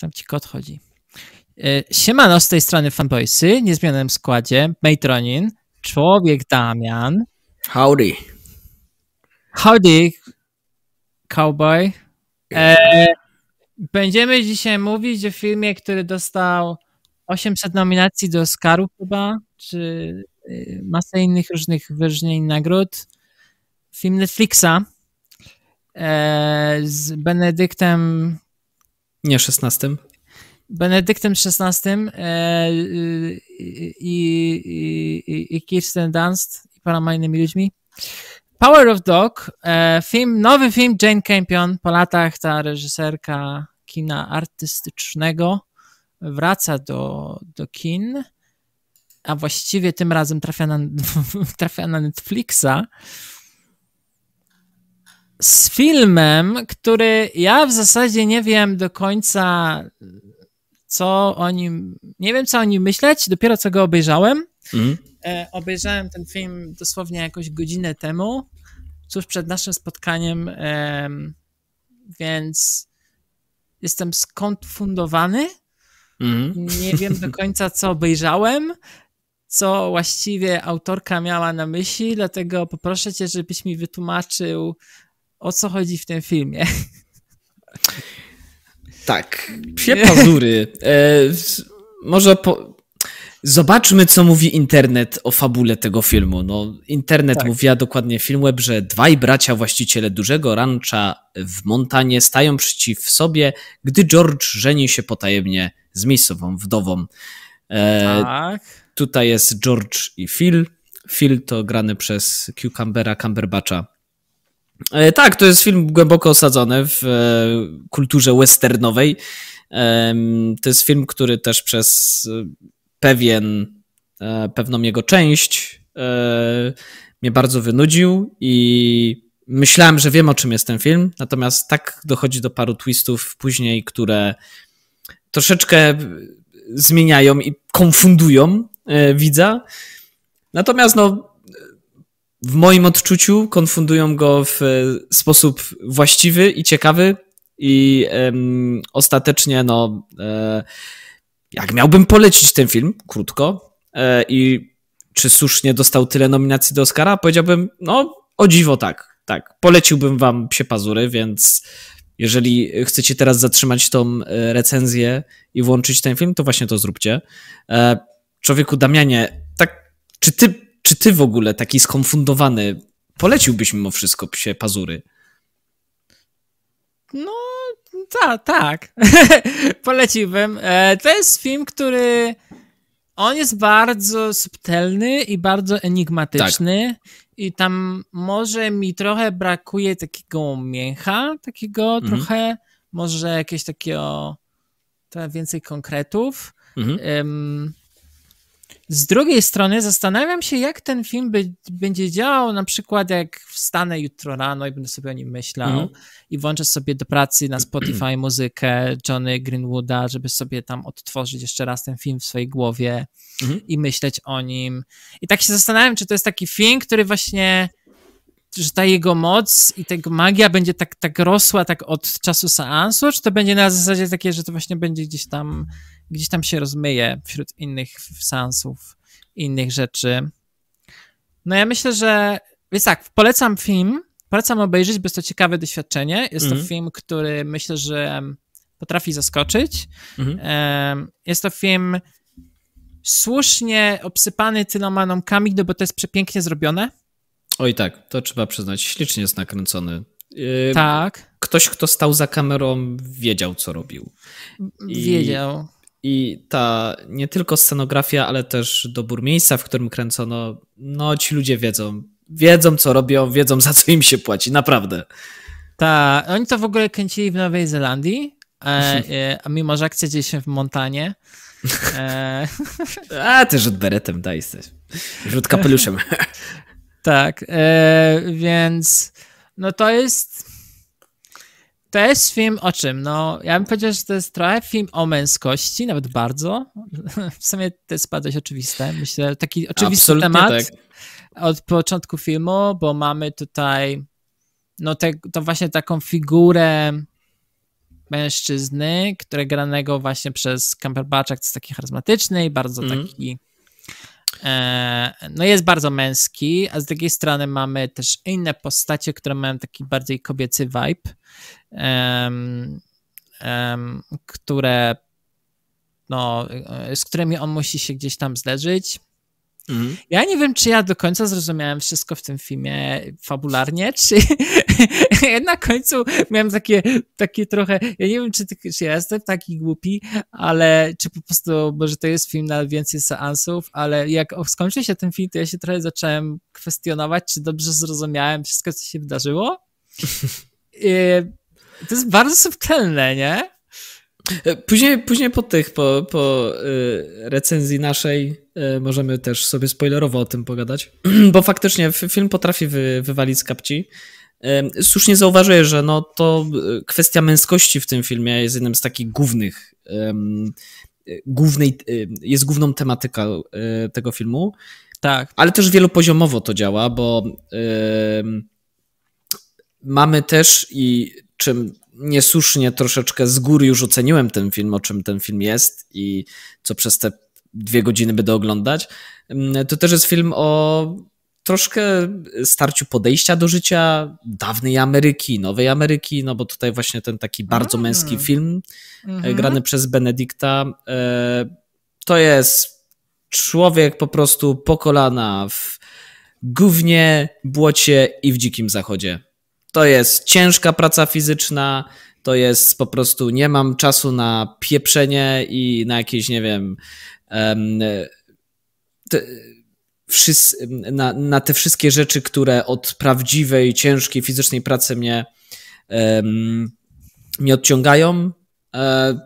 Tam ci kot chodzi. E, siemano, z tej strony Fanboysy, niezmiennym składzie, Matronin, Człowiek Damian. Howdy. Howdy, cowboy. E, będziemy dzisiaj mówić o filmie, który dostał 800 nominacji do Oscaru chyba, czy y, masę innych różnych wyróżnień nagród. Film Netflixa e, z Benedyktem nie 16. Benedyktem XVI e, e, i, i, Kirsten Dunst i paroma innymi ludźmi. Power of Dog, e, film, nowy film Jane Campion, po latach ta reżyserka kina artystycznego wraca do, do kin, a właściwie tym razem trafia na, trafia na Netflixa z filmem, który ja w zasadzie nie wiem do końca, co o nim, nie wiem co o nim myśleć, dopiero co go obejrzałem. Mhm. E, obejrzałem ten film dosłownie jakąś godzinę temu, tuż przed naszym spotkaniem, więc jestem skonfundowany. Mhm. Nie wiem do końca, co obejrzałem co właściwie autorka miała na myśli, dlatego poproszę cię, żebyś mi wytłumaczył, o co chodzi w tym filmie. Tak, psie pazury. E, może po... zobaczmy, co mówi internet o fabule tego filmu. No, internet tak. mówiła dokładnie web, że dwaj bracia właściciele dużego rancha w Montanie stają przeciw sobie, gdy George żeni się potajemnie z miejscową wdową. E, tak. Tutaj jest George i Phil. Phil to grany przez Cucumbera Cumberbatcha. E, tak, to jest film głęboko osadzony w e, kulturze westernowej. To jest film, który też przez e, pewien, pewną jego część mnie bardzo wynudził i myślałem, że wiem o czym jest ten film, natomiast tak dochodzi do paru twistów później, które troszeczkę zmieniają i konfundują widza. Natomiast no, w moim odczuciu konfundują go w e, sposób właściwy i ciekawy i um, ostatecznie no e, jak miałbym polecić ten film krótko e, i czy słusznie dostał tyle nominacji do Oscara, powiedziałbym no o dziwo tak, tak. Poleciłbym wam Psie Pazury, więc jeżeli chcecie teraz zatrzymać tą e, recenzję i włączyć ten film, to właśnie to zróbcie. E, człowieku Damianie, tak czy ty czy ty w ogóle taki skonfundowany poleciłbyś mimo wszystko psie pazury? No, ta, tak. Poleciłbym. E, to jest film, który. On jest bardzo subtelny i bardzo enigmatyczny. Tak. I tam może mi trochę brakuje takiego mięcha, takiego mhm. trochę, może jakieś takiego trochę więcej konkretów. Mhm. Um, z drugiej strony zastanawiam się, jak ten film by, będzie działał, na przykład jak wstanę jutro rano i będę sobie o nim myślał mm. i włączę sobie do pracy na Spotify muzykę Johnny Greenwooda, żeby sobie tam odtworzyć jeszcze raz ten film w swojej głowie mm. i myśleć o nim. I tak się zastanawiam, czy to jest taki film, który właśnie że ta jego moc i ta magia będzie tak, tak rosła tak od czasu seansu, czy to będzie na zasadzie takie, że to właśnie będzie gdzieś tam gdzieś tam się rozmyje wśród innych sensów, innych rzeczy. No ja myślę, że więc tak, polecam film, polecam obejrzeć, bo jest to ciekawe doświadczenie. Jest to mhm. film, który myślę, że potrafi zaskoczyć. Mhm. Jest to film słusznie obsypany tyloma nomkami, no bo to jest przepięknie zrobione. Oj tak, to trzeba przyznać, ślicznie jest nakręcony. Yy, tak. Ktoś, kto stał za kamerą, wiedział, co robił. I... Wiedział. I ta nie tylko scenografia, ale też dobór miejsca, w którym kręcono, no ci ludzie wiedzą. Wiedzą, co robią, wiedzą, za co im się płaci, naprawdę. Tak, oni to w ogóle kręcili w Nowej Zelandii, e, e a mimo, że akcja dzieje się w Montanie. E... a, ty rzut beretem, daj jesteś. Rzut kapeluszem. tak, e, więc no to jest to jest film o czym? No, ja bym powiedział, że to jest trochę film o męskości, nawet bardzo. W sumie to jest bardzo oczywiste. Myślę, taki oczywisty Absolutnie temat tak. od początku filmu, bo mamy tutaj no te, to właśnie taką figurę mężczyzny, które granego właśnie przez Camperbatcha, jest taki charyzmatyczny i bardzo mm. taki e, no jest bardzo męski, a z drugiej strony mamy też inne postacie, które mają taki bardziej kobiecy vibe, które no, e, z którymi on musi się gdzieś tam zderzyć. Mhm. Ja nie wiem, czy ja do końca zrozumiałem wszystko w tym filmie fabularnie, czy na końcu miałem takie, takie trochę, ja nie wiem, czy, ty, czy ja jestem taki głupi, ale czy po prostu, może to jest film na więcej seansów, ale jak skończył się ten film, to ja się trochę zacząłem kwestionować, czy dobrze zrozumiałem wszystko, co się wydarzyło. To jest bardzo subtelne, nie? E, później, później po tych, po, po y, recenzji naszej y, możemy też sobie spoilerowo o tym pogadać, bo faktycznie film potrafi wy, wywalić z kapci. Słusznie zauważyłeś, że no to y, kwestia męskości w tym filmie jest jednym z takich głównych, głównej, jest główną tematyką tego filmu. Tak. Ale też wielopoziomowo to działa, bo mamy też i czym niesłusznie troszeczkę z góry już oceniłem ten film, o czym ten film jest i co przez te dwie godziny będę oglądać, mm, to też jest film o troszkę starciu podejścia do życia dawnej Ameryki, nowej Ameryki, no bo tutaj właśnie ten taki bardzo mm. męski film mm-hmm. grany przez Benedikta, e, to jest człowiek po prostu po kolana w gównie, błocie i w dzikim zachodzie. To jest ciężka praca fizyczna, to jest po prostu nie mam czasu na pieprzenie i na jakieś, nie wiem, te, wszys, na, na, te wszystkie rzeczy, które od prawdziwej, ciężkiej fizycznej pracy mnie, um, mnie odciągają. E,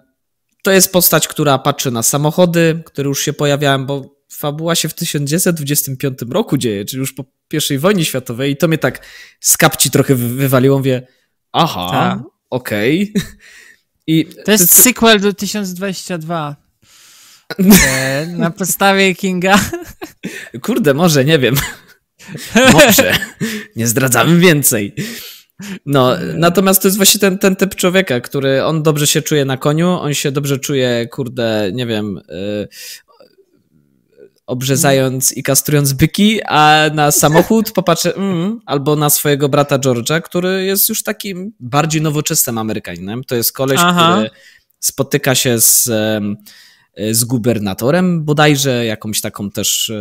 to jest postać, która patrzy na samochody, które już się pojawiają, bo fabuła się w 1925 roku dzieje, czyli już po I wojnie światowej i to mnie tak z kapci trochę wywaliło, mówię, aha, tak. okej. Okay. I to jest to... sequel do 1022. E, na podstawie Kinga. Kurde, może, nie wiem. Może. Nie zdradzamy więcej. No, e. natomiast to jest właśnie ten, ten typ człowieka, który on dobrze się czuje na koniu, on się dobrze czuje, kurde, nie wiem, y, obrzezając i kastrując byki, a na samochód popatrzę, mm, albo na swojego brata George'a, który jest już takim bardziej nowoczesnym Amerykaninem. To jest koleś, Aha. który spotyka się z, z gubernatorem bodajże, jakąś taką też,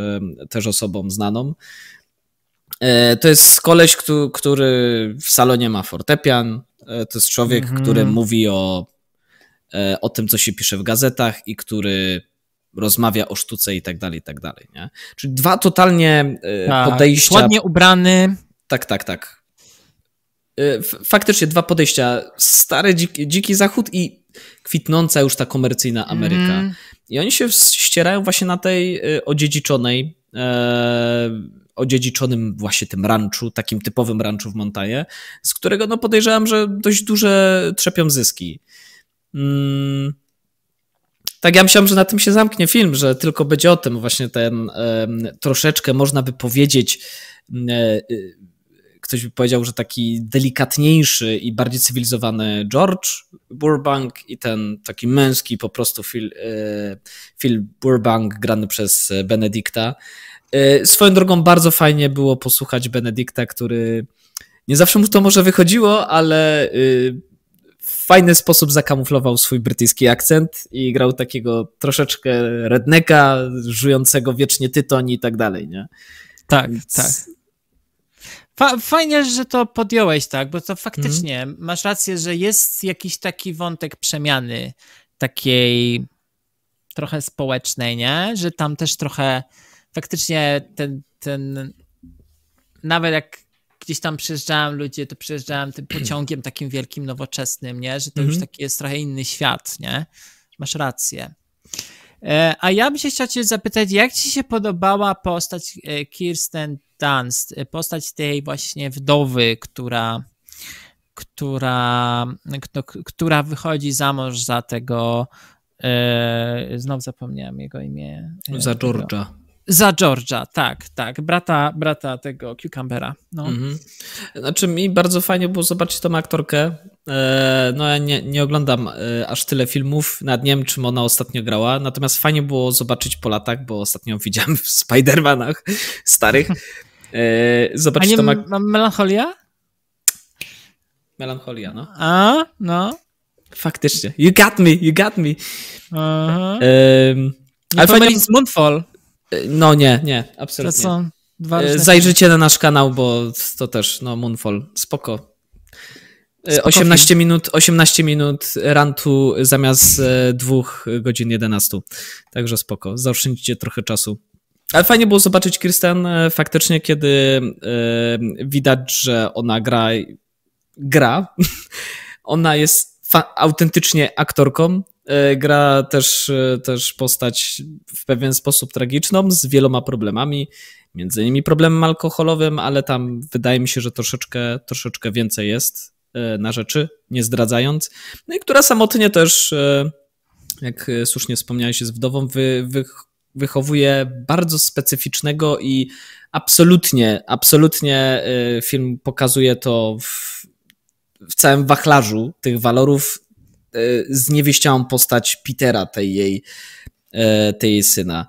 też osobą znaną. E, to jest koleś, który w salonie ma fortepian. E, to jest człowiek, który mhm. mówi o, e, o tym, co się pisze w gazetach i który rozmawia o sztuce i tak dalej, i tak dalej. Nie? Czyli dwa totalnie e, tak, podejścia. Ładnie ubrany. Tak, tak, tak. E, faktycznie dwa podejścia. Stary, dziki, dziki zachód i kwitnąca już ta komercyjna Ameryka. Mm. I oni się ścierają właśnie na tej e, odziedziczonej, e, odziedziczonym właśnie tym ranczu, takim typowym ranczu w Montaje, z którego no podejrzewam, że dość duże trzepią zyski. Mm tak, ja myślałem, że na tym się zamknie film, że tylko będzie o tym właśnie ten troszeczkę można by powiedzieć e, y, ktoś by powiedział, że taki delikatniejszy i bardziej cywilizowany George Burbank i ten taki męski po prostu Phil, e, Phil Burbank grany przez Benedikta. E, swoją drogą bardzo fajnie było posłuchać Benedikta, który nie zawsze mu to może wychodziło, ale y, w fajny sposób zakamuflował swój brytyjski akcent i grał takiego troszeczkę redneka, żującego wiecznie tytoń i tak dalej, nie? Tak, Więc... tak. Fa fajnie, że to podjąłeś, tak, bo to faktycznie mm. masz rację, że jest jakiś taki wątek przemiany takiej trochę społecznej, nie? Że tam też trochę faktycznie ten, ten nawet jak gdzieś tam przejeżdżałem ludzie, to przejeżdżałem tym pociągiem takim wielkim, nowoczesnym, nie? Że to już mhm. taki jest trochę inny świat, nie? Masz rację. E, a ja bym się chciał cię zapytać, jak ci się podobała postać e, Kirsten Dunst, e, postać tej właśnie wdowy, która, która, która wychodzi za mąż za tego, znowu zapomniałem jego imię. Za George'a. Za Georgia, tak, tak. Brata, brata tego Cucumbera. No. Mhm. Znaczy mi bardzo fajnie było zobaczyć tą aktorkę. E, no ja nie, nie oglądam e, aż tyle filmów, nad nie wiem czym ona ostatnio grała, natomiast fajnie było zobaczyć po latach, bo ostatnio widziałem w Spidermanach starych. E, zobaczyć A nie, tą ak- Melancholia? Melancholia, no. A, no. Faktycznie. You got me, you got me. Aha. Um, ale no fajnie... Moonfall. E, no nie, nie, absolutnie. To są dwa e, różne Zajrzyjcie na nasz kanał, bo to też, no Moonfall, spoko. E, spoko 18 film. minut, 18 minut rantu zamiast 2 godzin 11. Także spoko, zaoszczędzicie trochę czasu. Ale fajnie było zobaczyć Krystian faktycznie, kiedy yy, widać, że ona gra. gra. ona jest autentycznie aktorką, E, gra też, e, też postać w pewien sposób tragiczną, z wieloma problemami, między innymi problemem alkoholowym, ale tam wydaje mi się, że troszeczkę, troszeczkę więcej jest e, na rzeczy, nie zdradzając. No i która samotnie też, jak słusznie wspomniałeś, jest wdową, wy, wy wychowuje bardzo specyficznego i absolutnie, absolutnie film pokazuje to w, w całym wachlarzu tych walorów E, zniewieściałą postać Petera, tej jej, e, tej jej syna.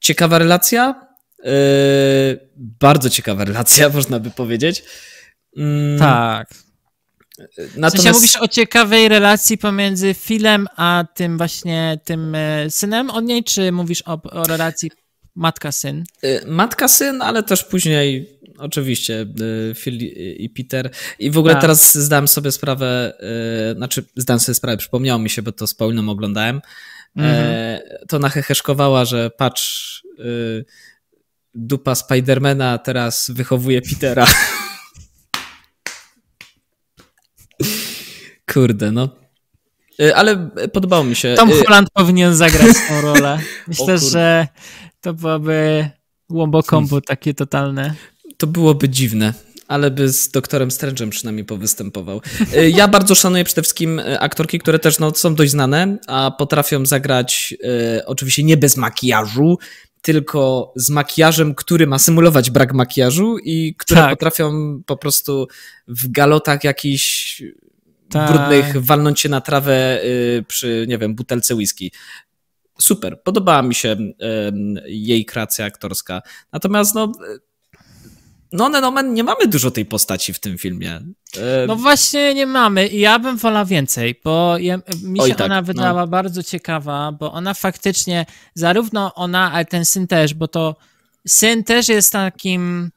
Ciekawa relacja. E, bardzo ciekawa relacja, można by powiedzieć. Mm. Tak. Natomiast... W sensie mówisz o ciekawej relacji pomiędzy Filem a tym właśnie tym synem od niej, czy mówisz o, o relacji matka-syn? Matka-syn, ale też później Oczywiście, y, Phil i Peter. I w ogóle tak. teraz zdałem sobie sprawę, y, znaczy zdałem sobie sprawę, przypomniało mi się, bo to z Pauliną oglądałem, e, mhm. to naheheszkowała, że patrz, y, dupa Spidermana teraz wychowuje Petera. Kurde, no. Ale podobało mi się. Tom Holland powinien zagrać tą rolę. Myślę, że to byłaby łombokombo hmm. takie totalne to byłoby dziwne ale by z doktorem Strange'em przynajmniej powystępował. Y, ja bardzo szanuję przede wszystkim y, aktorki, które też no, są dość znane, a potrafią zagrać e, oczywiście nie bez makijażu, tylko z makijażem, który ma symulować brak makijażu i które tak. potrafią po prostu w galotach jakichś tak. brudnych walnąć się na trawę przy, nie wiem, butelce whisky super, podobała mi się jej kreacja aktorska. Natomiast no, no, no, no, nie mamy dużo tej postaci w tym filmie. No właśnie nie mamy i ja bym wolał więcej, bo mi się tak, ona no. wydała no. bardzo ciekawa, bo ona faktycznie, zarówno ona, ale ten syn też, bo to syn też jest takim,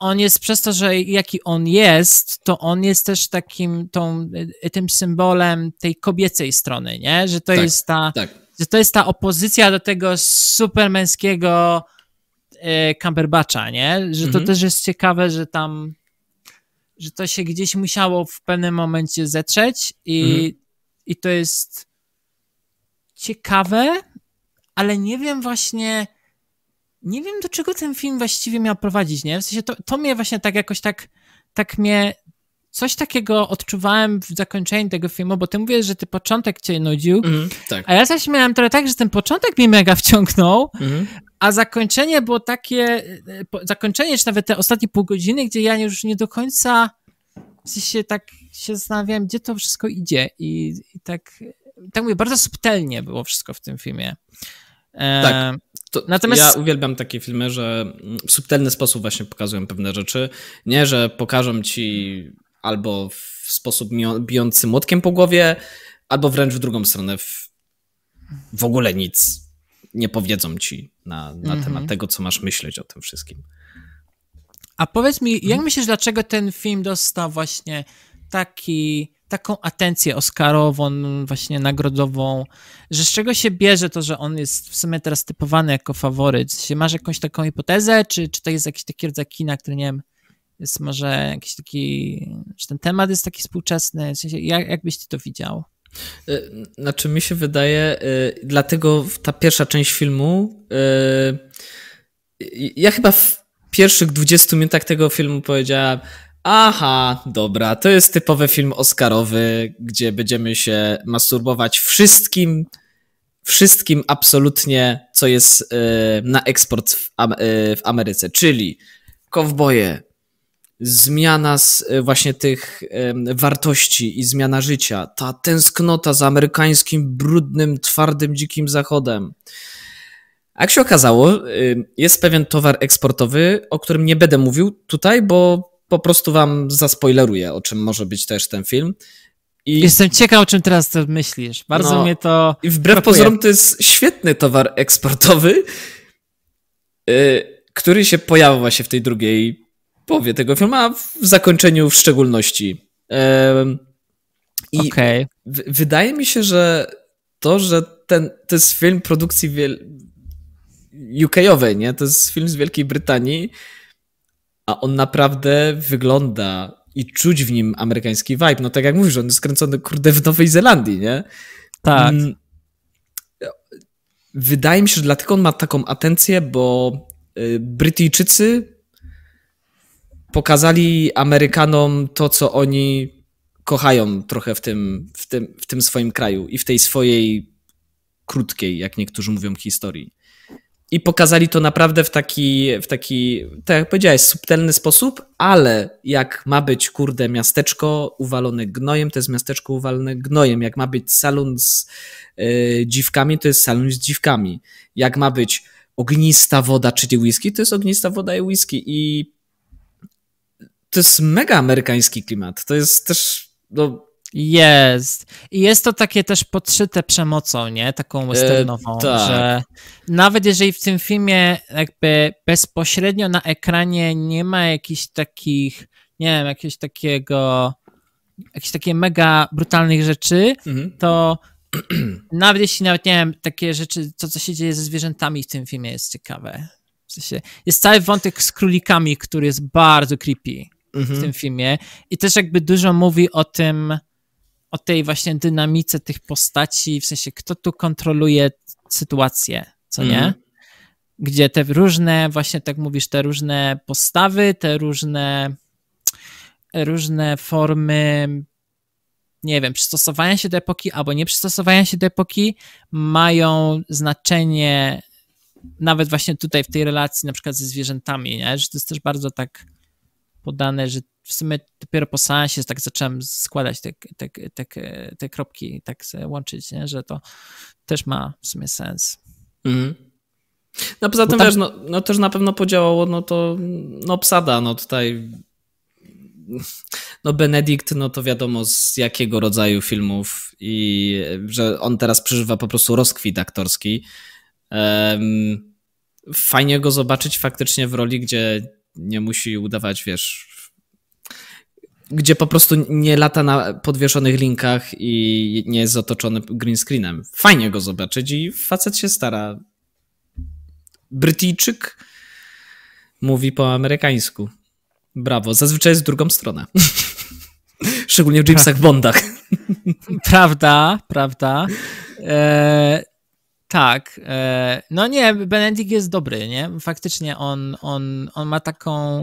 on jest przez to, że jaki on jest, to on jest też takim tą, y, tym symbolem tej kobiecej strony, nie? Że to tak, jest ta, tak. że to jest ta opozycja do tego supermęskiego E, Camperbacza, nie? Że to mhm. też jest ciekawe, że tam że to się gdzieś musiało w pewnym momencie zetrzeć i, mhm. i to jest ciekawe, ale nie wiem właśnie nie wiem do czego ten film właściwie miał prowadzić, nie? W sensie to, to mnie właśnie tak jakoś tak tak mnie coś takiego odczuwałem w zakończeniu tego filmu, bo ty mówisz, że ty początek cię nudził, mm, tak. a ja zaś miałem trochę tak, że ten początek mnie mega wciągnął, mm. a zakończenie było takie, zakończenie, czy nawet te ostatnie pół godziny, gdzie ja już nie do końca w sensie tak się zastanawiałem, gdzie to wszystko idzie i, i tak, tak mówię, bardzo subtelnie było wszystko w tym filmie. E, tak. To Natomiast... Ja uwielbiam takie filmy, że w subtelny sposób właśnie pokazują pewne rzeczy. Nie, że pokażą ci albo w sposób bijący młotkiem po głowie, albo wręcz w drugą stronę w, w ogóle nic nie powiedzą ci na, na mm -hmm. temat tego, co masz myśleć o tym wszystkim. A powiedz mi, jak myślisz, dlaczego ten film dostał właśnie taki, taką atencję Oscarową, właśnie nagrodową, że z czego się bierze to, że on jest w sumie teraz typowany jako faworyt? Czy masz jakąś taką hipotezę, czy, czy to jest jakiś taki rodzaj kina, który, nie wiem, jest może jakiś taki, czy ten temat jest taki współczesny, w sensie jak, jak byś ty to widział? Y, znaczy mi się wydaje, y, dlatego ta pierwsza część filmu, y, ja chyba w pierwszych 20 minutach tego filmu powiedziałem, Aha, dobra, to jest typowy film Oscarowy, gdzie będziemy się masturbować wszystkim, wszystkim absolutnie, co jest na eksport w, Ameryce, czyli kowboje, zmiana z e, właśnie tych wartości i zmiana życia, ta tęsknota za amerykańskim, brudnym, twardym, dzikim zachodem. Jak się okazało, y, jest pewien towar eksportowy, o którym nie będę mówił tutaj, bo po prostu wam zaspoileruję, o czym może być też ten film. I... Jestem ciekaw, o czym teraz to myślisz. Bardzo no, mnie to. I wbrew pozorom, to jest świetny towar eksportowy, yy, który się pojawia właśnie w tej drugiej połowie tego filmu, a w zakończeniu w szczególności. I okay. w, wydaje mi się, że to, że ten, to jest film produkcji wiel... UK-owej, nie? To jest film z Wielkiej Brytanii, a on naprawdę wygląda i czuć w nim amerykański vibe. No tak jak mówisz, on jest skręcony, kurde, w Nowej Zelandii, nie? Tak. Mm, wydaje mi się, że dlatego on ma taką atencję, bo y, Brytyjczycy pokazali Amerykanom to, co oni kochają trochę w tym, w tym, w tym swoim kraju i w tej swojej krótkiej, jak niektórzy mówią, historii. I pokazali to naprawdę w taki, w taki, tak jak powiedziałeś, subtelny sposób, ale jak ma być, kurde, miasteczko uwalone gnojem, to jest miasteczko uwalone gnojem. Jak ma być salon z yy, dziwkami, to jest salon z dziwkami. Jak ma być ognista woda, czyli whisky, to jest ognista woda i whisky. I to jest mega amerykański klimat. To jest też. No... Jest. I jest to takie też podszyte przemocą, nie? Taką e, westernową, e, tak. że nawet jeżeli w tym filmie jakby bezpośrednio na ekranie nie ma jakichś takich, nie wiem, jakiegoś takiego, jakichś takie mega brutalnych rzeczy, mhm. to nawet jeśli nawet, nie wiem, takie rzeczy, to co się dzieje ze zwierzętami w tym filmie jest ciekawe. W sensie jest cały wątek z królikami, który jest bardzo creepy mhm. w tym filmie. I też jakby dużo mówi o tym, o tej właśnie dynamice tych postaci, w sensie kto tu kontroluje sytuację, co nie? Mhm. Gdzie te różne, właśnie tak mówisz, te różne postawy, te różne, różne formy, nie wiem, przystosowania się do epoki albo nie przystosowania się do epoki mają znaczenie nawet właśnie tutaj w tej relacji na przykład ze zwierzętami, nie? że to jest też bardzo tak podane, że w sumie dopiero po seansie tak zacząłem składać te, te, te, te kropki, tak łączyć, nie? że to też ma w sumie sens. Mhm. No poza tym, tam... wiesz, no, no też na pewno podziałało, no to no psada, no tutaj no Benedikt, no to wiadomo z jakiego rodzaju filmów i że on teraz przeżywa po prostu rozkwit aktorski. Um, fajnie go zobaczyć faktycznie w roli, gdzie nie musi udawać, wiesz, gdzie po prostu nie lata na podwieszonych linkach i nie jest otoczony green screenem. Fajnie go zobaczyć i facet się stara. Brytyjczyk mówi po amerykańsku. Brawo. Zazwyczaj jest drugą stronę. Szczególnie w Jamesach Bondach. prawda, prawda. Eee, tak. E, no nie, Benedict jest dobry, nie? Faktycznie on, on, on ma taką.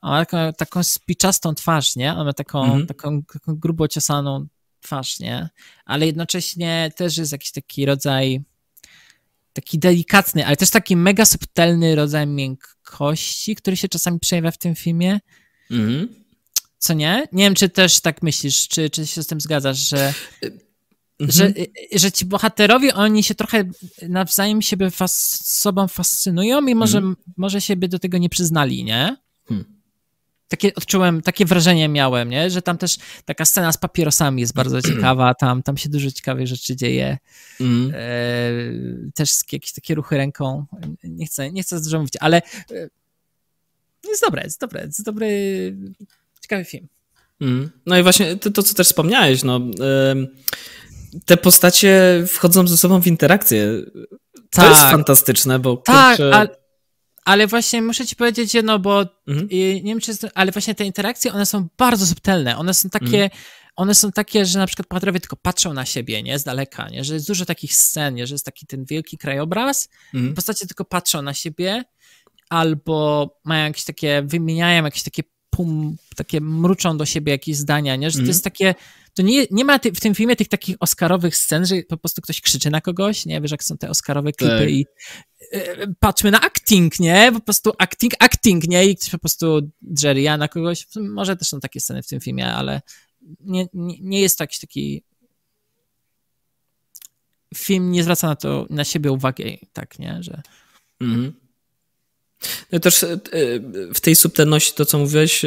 On ma taką, taką spiczastą twarz, nie? On ma taką, mhm. taką, taką grubo ciosaną twarz, nie? Ale jednocześnie też jest jakiś taki rodzaj taki delikatny, ale też taki mega subtelny rodzaj miękkości, który się czasami przejawia w tym filmie. Mhm. Co nie? Nie wiem, czy też tak myślisz, czy, czy się z tym zgadzasz, że e, Mhm. Że, y, że ci bohaterowie, oni się trochę nawzajem siebie fas, sobą fascynują i może, mhm. może siebie do tego nie przyznali, nie? Hmm. Takie odczułem, takie wrażenie miałem, nie? Że tam też taka scena z papierosami jest bardzo ciekawa, tam, tam się dużo ciekawych rzeczy dzieje. Mhm. E, też jakieś takie ruchy ręką. Nie chcę, nie chcę dużo mówić, ale e, no jest dobre, jest dobre, jest dobry, ciekawy film. Mhm. No i właśnie to, to co też wspomniałeś, no te postacie wchodzą ze sobą w interakcję. To tak. jest fantastyczne, bo. Tak, kurczę... ale, ale właśnie muszę ci powiedzieć jedno, bo mhm. Y, nie wiem, czy jest, ale właśnie te interakcje, one są bardzo subtelne. One są takie. Mhm one są takie, że na przykład bohaterowie tylko patrzą na siebie, nie, z daleka, nie, że jest dużo takich scen, nie? że jest taki ten wielki krajobraz, mm. postacie tylko patrzą na siebie, albo mają jakieś takie, wymieniają jakieś takie pum, takie mruczą do siebie jakieś zdania, nie, że to jest mhm. takie, to nie, nie ma ty, w tym filmie tych takich oscarowych scen, że po prostu ktoś krzyczy na kogoś, nie? Wiesz, jak są te oscarowe tak. klipy tak. i e, patrzmy na acting, nie? Po prostu acting, acting, nie? I ktoś po prostu drzeria na kogoś. Może też są takie sceny w tym filmie, ale nie, nie, nie jest to jakiś taki film nie zwraca na to, na siebie uwagi, tak, nie? Że... Mhm. No też e, e, w tej subtelności, to co mówiłeś,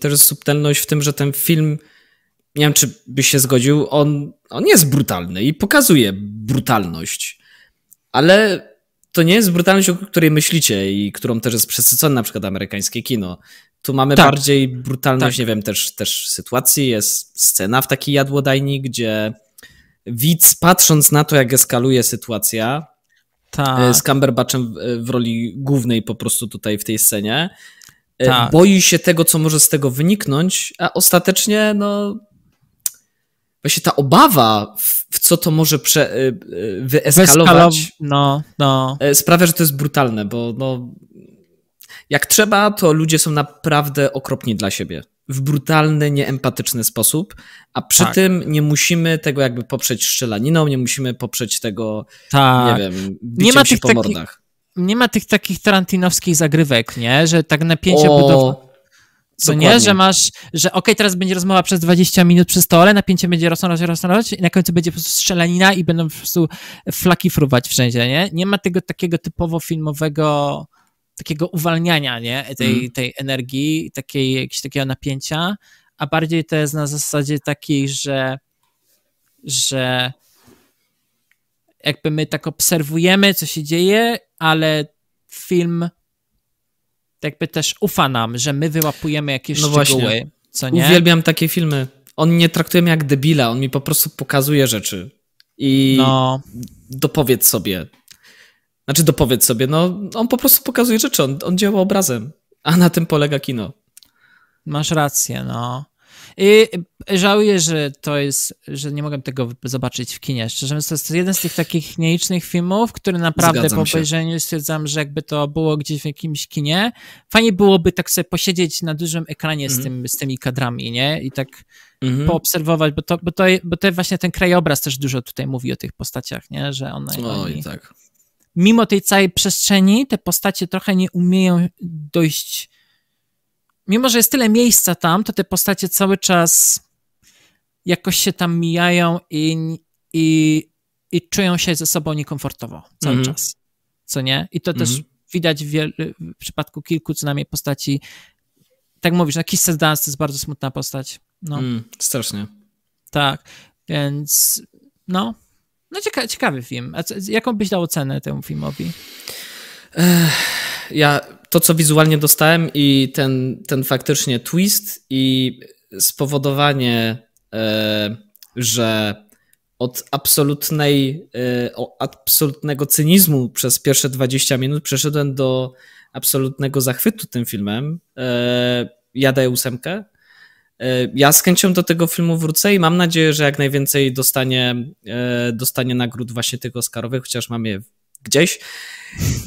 też subtelność w tym, że ten film nie wiem czy byś się zgodził, on, on jest brutalny i pokazuje brutalność, ale to nie jest brutalność, o której myślicie i którą też jest przesycone na przykład amerykańskie kino. Tu mamy tak. bardziej brutalność, tak. nie wiem, też, też sytuacji. Jest scena w takiej jadłodajni, gdzie widz patrząc na to, jak eskaluje sytuacja tak. E, z Cumberbatchem e, w roli głównej po prostu tutaj w tej scenie, e, tak. boi się tego, co może z tego wyniknąć, a ostatecznie no, właśnie ta obawa, w, co to może prze, y, y, wyeskalować, no, no. E, sprawia, że to jest brutalne, bo no, jak trzeba, to ludzie są naprawdę okropni dla siebie. W brutalny, nieempatyczny sposób, a przy tak. tym nie musimy tego jakby poprzeć szczelaniną, nie musimy poprzeć tego, tak. nie wiem, nie ma tych po mordach. Nie ma tych takich tarantinowskich zagrywek, nie? Że tak napięcie budowa co nie, że masz, że okej, okay, teraz będzie rozmowa przez 20 minut przy stole, napięcie będzie rosnąć, rosnąć i na końcu będzie po prostu strzelanina i będą po prostu flaki fruwać wszędzie, nie? Nie ma tego takiego typowo filmowego takiego uwalniania, nie? Tej, mm. tej energii, takiej, jakiegoś takiego napięcia, a bardziej to jest na zasadzie takiej, że że jakby my tak obserwujemy, co się dzieje, ale film jakby też ufa nam, że my wyłapujemy jakieś no szczegóły, właśnie. co nie? Uwielbiam takie filmy. On nie traktuje mnie jak debila, on mi po prostu pokazuje rzeczy. I no. dopowiedz sobie. Znaczy dopowiedz sobie, no on po prostu pokazuje rzeczy, on, on działa obrazem. A na tym polega kino. Masz rację, no. I Żałuję, że to jest, że nie mogłem tego zobaczyć w kinie. Szczerze mówiąc, to jest jeden z tych takich nielicznych filmów, który naprawdę Zgadzam po się. obejrzeniu stwierdzam, że jakby to było gdzieś w jakimś kinie, fajnie byłoby tak sobie posiedzieć na dużym ekranie z, mhm. tym, z tymi kadrami, nie? I tak mhm. poobserwować, bo to, bo to, bo to właśnie ten krajobraz też dużo tutaj mówi o tych postaciach, nie? Że one... O, oni, tak. Mimo tej całej przestrzeni, te postacie trochę nie umieją dojść mimo że jest tyle miejsca tam, to te postacie cały czas jakoś się tam mijają i, i, i czują się ze sobą niekomfortowo cały mm -hmm. czas. Co nie? I to mm -hmm. też mhm. widać w, w, przypadku kilku co najmniej postaci. Tak mówisz, na Kisses Dance to jest bardzo smutna postać. No. Mm, strasznie. Tak, więc no, no cieka ciekawy film. A co, jaką byś dał ocenę temu filmowi? Ja to, co wizualnie dostałem i ten, ten faktycznie twist i spowodowanie E, że od absolutnej, e, od absolutnego cynizmu przez pierwsze 20 minut przeszedłem do absolutnego zachwytu tym filmem. E, ja daję ósemkę. Ja z chęcią do tego filmu wrócę i mam nadzieję, że jak najwięcej dostanie, dostanie nagród właśnie tych Oscarowych, chociaż mam je gdzieś.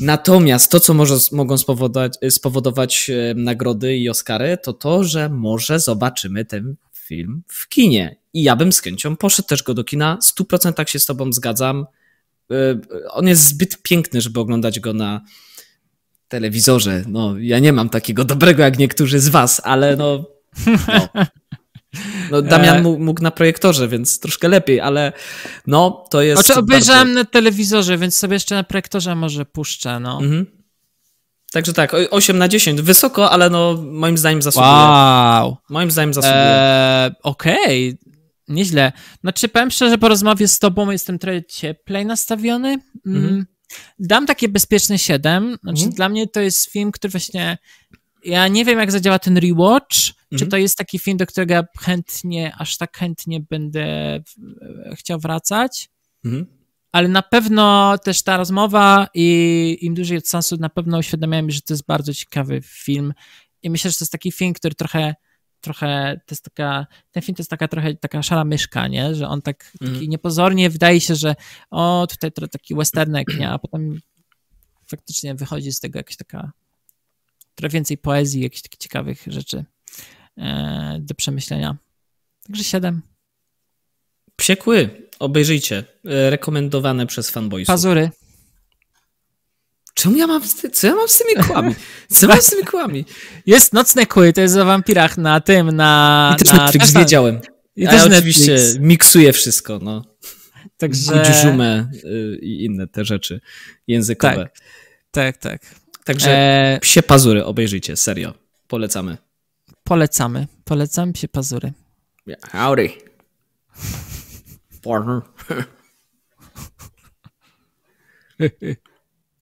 Natomiast to, co może, mogą spowodować, spowodować nagrody i Oscary, to to, że może zobaczymy ten film w kinie. I ja bym z chęcią poszedł też go do kina. 100% się z Tobą zgadzam. Y, y, on jest zbyt piękny, żeby oglądać go na telewizorze. No, ja nie mam takiego dobrego jak niektórzy z Was, ale no. no. No, e, Damian mógł na projektorze, więc troszkę lepiej, ale no to jest. Znaczy, obejrzałem bardzo... na telewizorze, więc sobie jeszcze na projektorze może puszczę. No. Mhm. Także tak, 8 na 10, wysoko, ale no moim zdaniem zasługuje. Wow. Moim zdaniem zasługuje. Eee, Okej, okay. nieźle. Znaczy powiem szczerze, po rozmowie z tobą jestem trochę cieplej nastawiony. Mm. Mm. Dam takie bezpieczne 7. Znaczy mm. dla mnie to jest film, który właśnie... Ja nie wiem, jak zadziała ten rewatch, czy mhm. to jest taki film, do którego ja chętnie, aż tak chętnie będę e, chciał wracać. Mhm ale na pewno też ta rozmowa i im dłużej od sensu, na pewno uświadamiałem mi, że to jest bardzo ciekawy film i myślę, że to jest taki film, który trochę trochę, to jest taka, ten film to jest taka trochę taka szara myszka, nie? Że on tak mm. niepozornie wydaje się, że o, tutaj trochę taki westernek, nie? A potem faktycznie wychodzi z tego jakaś taka trochę więcej poezji, jakichś takich ciekawych rzeczy e, do przemyślenia. Także siedem. Psiekły. Obejrzyjcie. E, rekomendowane przez fanboysów. Pazury. Czemu ja mam, ty, co ja mam z tymi kłami? Co mam z tymi kłami? Jest Nocne Kły, to jest o wampirach na tym, na... I też na, Netflix, na, wiedziałem. I też Netflix. oczywiście miksuję wszystko, no. Także... Gudżumę y, i inne te rzeczy językowe. Tak, tak. tak. Także e... Psie Pazury obejrzyjcie, serio. Polecamy. Polecamy. Polecam Psie Pazury. Yeah, howdy. farmer.